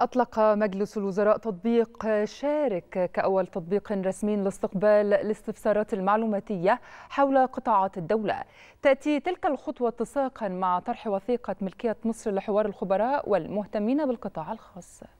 أطلق مجلس الوزراء تطبيق شارك كأول تطبيق رسمي لاستقبال الاستفسارات المعلوماتية حول قطاعات الدولة تأتي تلك الخطوة اتساقا مع طرح وثيقة ملكية مصر لحوار الخبراء والمهتمين بالقطاع الخاص